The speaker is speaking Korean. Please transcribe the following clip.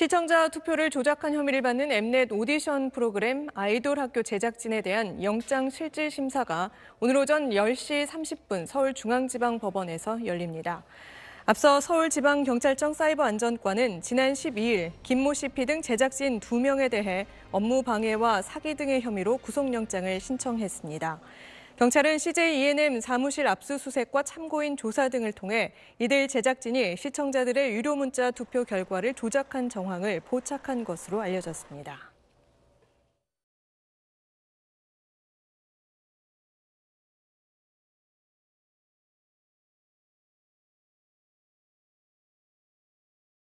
시청자 투표를 조작한 혐의를 받는 엠넷 오디션 프로그램 아이돌 학교 제작진에 대한 영장 실질 심사가 오늘 오전 10시 30분 서울중앙지방법원에서 열립니다. 앞서 서울지방경찰청 사이버안전과는 지난 12일 김모 씨피 등 제작진 2명에 대해 업무 방해와 사기 등의 혐의로 구속영장을 신청했습니다. 경찰은 CJ E&M n 사무실 압수수색과 참고인 조사 등을 통해 이들 제작진이 시청자들의 유료 문자 투표 결과를 조작한 정황을 포착한 것으로 알려졌습니다.